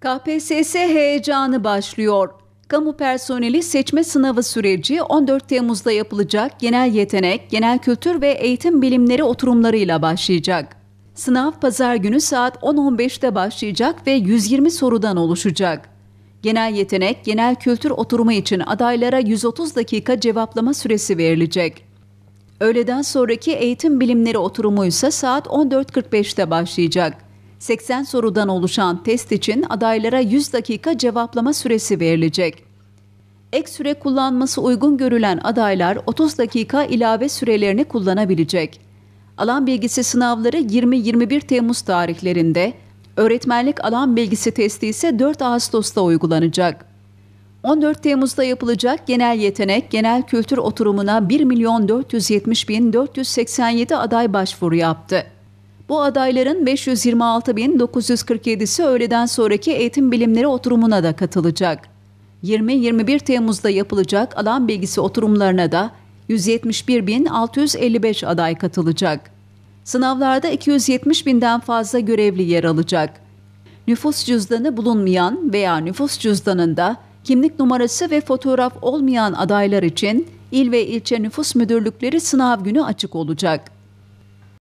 KPSS heyecanı başlıyor. Kamu personeli seçme sınavı süreci 14 Temmuz'da yapılacak genel yetenek, genel kültür ve eğitim bilimleri oturumlarıyla başlayacak. Sınav pazar günü saat 10.15'te başlayacak ve 120 sorudan oluşacak. Genel yetenek, genel kültür oturumu için adaylara 130 dakika cevaplama süresi verilecek. Öğleden sonraki eğitim bilimleri oturumu ise saat 14.45'te başlayacak. 80 sorudan oluşan test için adaylara 100 dakika cevaplama süresi verilecek. Ek süre kullanması uygun görülen adaylar 30 dakika ilave sürelerini kullanabilecek. Alan bilgisi sınavları 20-21 Temmuz tarihlerinde, öğretmenlik alan bilgisi testi ise 4 Ağustos'ta uygulanacak. 14 Temmuz'da yapılacak genel yetenek, genel kültür oturumuna 1 milyon 470 bin 487 aday başvuru yaptı. Bu adayların 526.947'si öğleden sonraki eğitim bilimleri oturumuna da katılacak. 20-21 Temmuz'da yapılacak alan bilgisi oturumlarına da 171.655 aday katılacak. Sınavlarda 270 binden fazla görevli yer alacak. Nüfus cüzdanı bulunmayan veya nüfus cüzdanında kimlik numarası ve fotoğraf olmayan adaylar için il ve ilçe nüfus müdürlükleri sınav günü açık olacak.